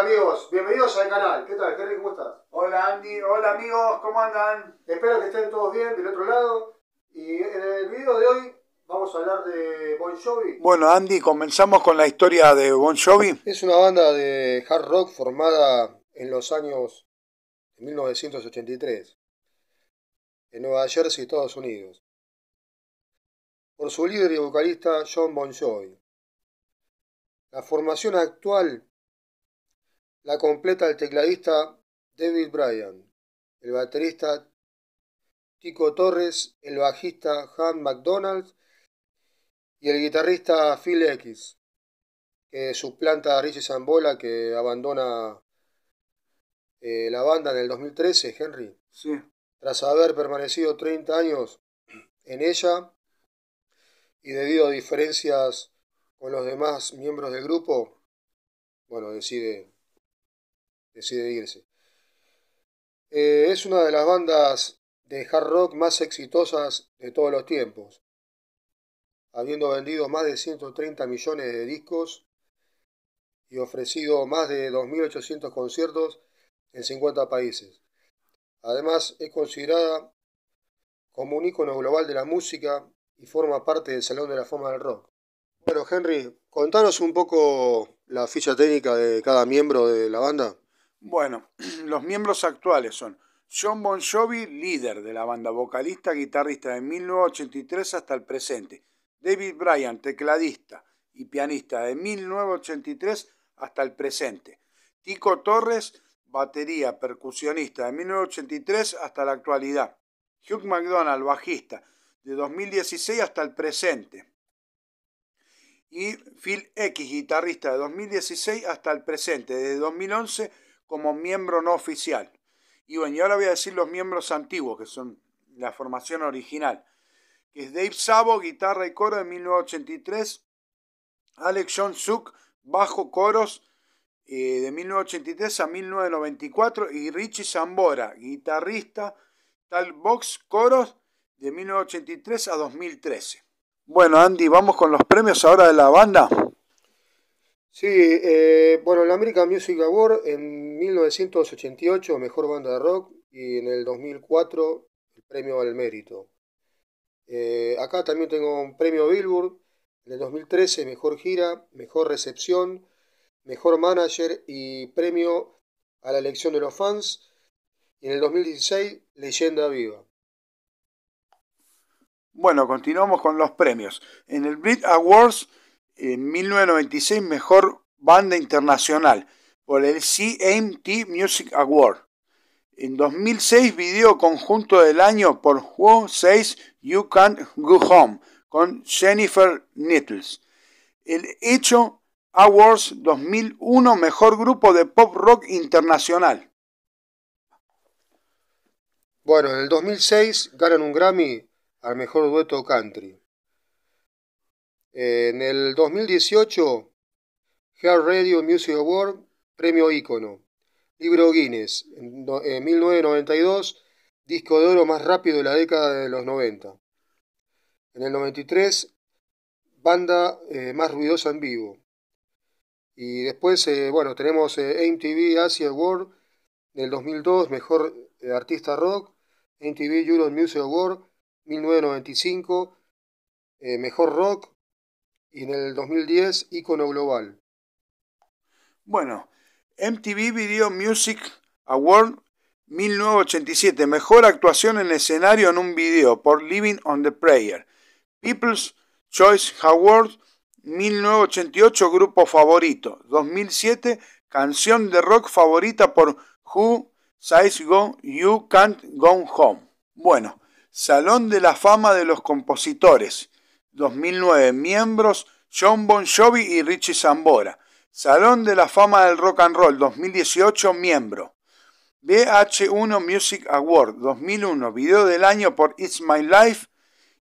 amigos? Bienvenidos al canal. ¿Qué tal, Henry? ¿Cómo estás? Hola Andy, hola amigos, ¿cómo andan? Espero que estén todos bien del otro lado. Y en el video de hoy vamos a hablar de Bon Jovi. Bueno Andy, comenzamos con la historia de Bon Jovi. Es una banda de hard rock formada en los años 1983, en Nueva Jersey, Estados Unidos, por su líder y vocalista John Bon Jovi. La formación actual la completa el tecladista David Bryan, el baterista Tico Torres, el bajista Han McDonald y el guitarrista Phil X, que suplanta a Richie Zambola que abandona eh, la banda en el 2013, Henry. Tras haber permanecido 30 años en ella y debido a diferencias con los demás miembros del grupo, bueno, decide decide irse. Eh, es una de las bandas de hard rock más exitosas de todos los tiempos, habiendo vendido más de 130 millones de discos y ofrecido más de 2.800 conciertos en 50 países. Además, es considerada como un ícono global de la música y forma parte del Salón de la Fama del Rock. Bueno, Henry, contanos un poco la ficha técnica de cada miembro de la banda. Bueno, los miembros actuales son John Bon Jovi, líder de la banda, vocalista, guitarrista de 1983 hasta el presente. David Bryan, tecladista y pianista de 1983 hasta el presente. Tico Torres, batería, percusionista de 1983 hasta la actualidad. Hugh McDonald, bajista, de 2016 hasta el presente. Y Phil X, guitarrista de 2016 hasta el presente, desde 2011 como miembro no oficial. Y bueno, ahora voy a decir los miembros antiguos, que son la formación original, que es Dave Sabo, guitarra y coro de 1983, Alex John Suk, bajo coros eh, de 1983 a 1994, y Richie Zambora, guitarrista, tal box, coros de 1983 a 2013. Bueno, Andy, vamos con los premios ahora de la banda. Sí, eh, bueno, el American Music Award en 1988, mejor banda de rock, y en el 2004, el premio al mérito. Eh, acá también tengo un premio Billboard, en el 2013, mejor gira, mejor recepción, mejor manager y premio a la elección de los fans. Y en el 2016, leyenda viva. Bueno, continuamos con los premios. En el Brit Awards en 1996 Mejor Banda Internacional por el CMT Music Award. En 2006 Video Conjunto del Año por Who Says You Can't Go Home con Jennifer Nettles. El Hecho Awards 2001 Mejor Grupo de Pop Rock Internacional. Bueno, en el 2006 ganan un Grammy al mejor dueto country. En el 2018, Heart Radio Music Award, premio ícono. Libro Guinness, en 1992, disco de oro más rápido de la década de los 90. En el 93, banda eh, más ruidosa en vivo. Y después, eh, bueno, tenemos eh, MTV Asia en el 2002, mejor artista rock. MTV Euro Music Award 1995, mejor rock y en el 2010 Icono Global. Bueno, MTV Video Music Award 1987, mejor actuación en escenario en un video por Living on the Prayer. People's Choice Award 1988, grupo favorito. 2007, canción de rock favorita por Who Says You Can't Go Home. Bueno, Salón de la Fama de los Compositores. 2009, miembros John Bon Jovi y Richie Zambora. Salón de la Fama del Rock and Roll 2018, miembro. BH1 Music Award 2001, video del año por It's My Life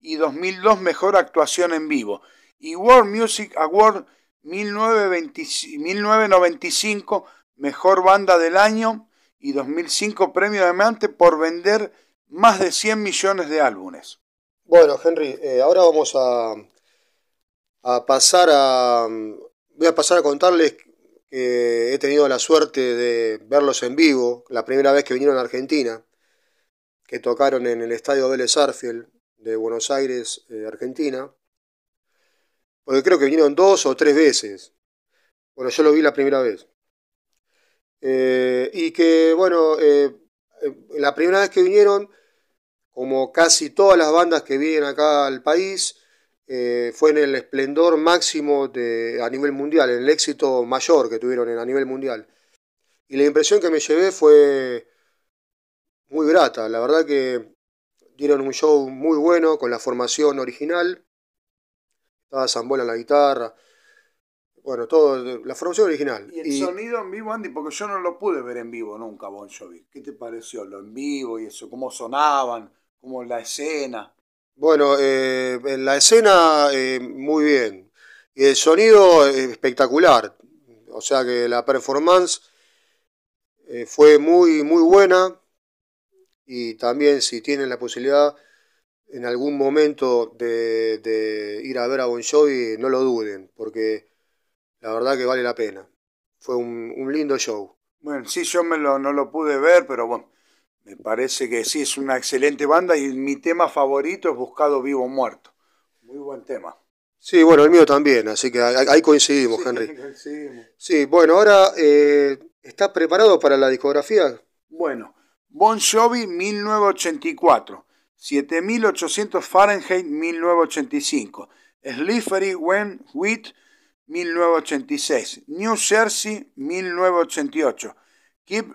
y 2002, mejor actuación en vivo. Y World Music Award 1995, mejor banda del año y 2005, premio de amante por vender más de 100 millones de álbumes. Bueno, Henry, eh, ahora vamos a, pasar a. Voy a pasar a contarles que he tenido la suerte de verlos en vivo, la primera vez que vinieron a Argentina, que tocaron en el estadio Vélez Arfiel de Buenos Aires, eh, Argentina. Porque creo que vinieron dos o tres veces. Bueno, yo lo vi la primera vez. Eh, y que, bueno, la primera vez que vinieron como casi todas las bandas que vienen acá al país, eh, fue en el esplendor máximo de, a nivel mundial, en el éxito mayor que tuvieron a nivel mundial. Y la impresión que me llevé fue muy grata, la verdad que dieron un show muy bueno con la formación original, estaba Zambola en la guitarra, bueno, todo, la formación original. ¿Y el sonido en vivo, Andy? Porque yo no lo pude ver en vivo nunca, Bon Jovi. ¿Qué te pareció lo en vivo y eso? ¿Cómo sonaban? como la escena. Bueno, eh, en la escena eh, muy bien. Y El sonido eh, espectacular. O sea que la performance fue muy, muy buena. Y también si tienen la posibilidad en algún momento de, ir a ver a Bon Jovi, no lo duden, porque la verdad que vale la pena. Fue un, un lindo show. Bueno, sí, yo me lo, no lo pude ver, pero bueno, me parece que sí, es una excelente banda y mi tema favorito es Buscado Vivo Muerto. Muy buen tema. Sí, bueno, el mío también, así que ahí coincidimos, Henry. Sí, bueno, ahora, eh, ¿estás preparado para la discografía? Bueno, Bon Jovi 1984, 7800 Fahrenheit 1985, Slippery When Wheat 1986, New Jersey 1988, Keep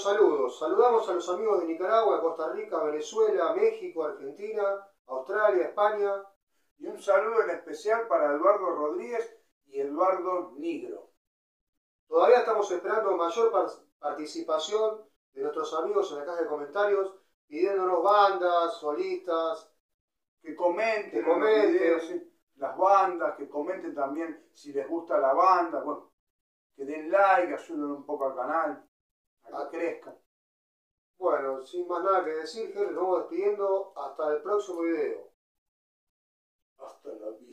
saludos. Saludamos a los amigos de Nicaragua, Costa Rica, Venezuela, México, Argentina, Australia, España. Y un saludo en especial para Eduardo Rodríguez y Eduardo negro Todavía estamos esperando mayor participación de nuestros amigos en la caja de comentarios, pidiéndonos bandas, solistas. Que comenten, las bandas, que comenten también si les gusta la banda, bueno, que den like, ayuden un poco al canal crezca. Bueno, sin más nada que decir, gente, nos vamos despidiendo. Hasta el próximo video. Hasta la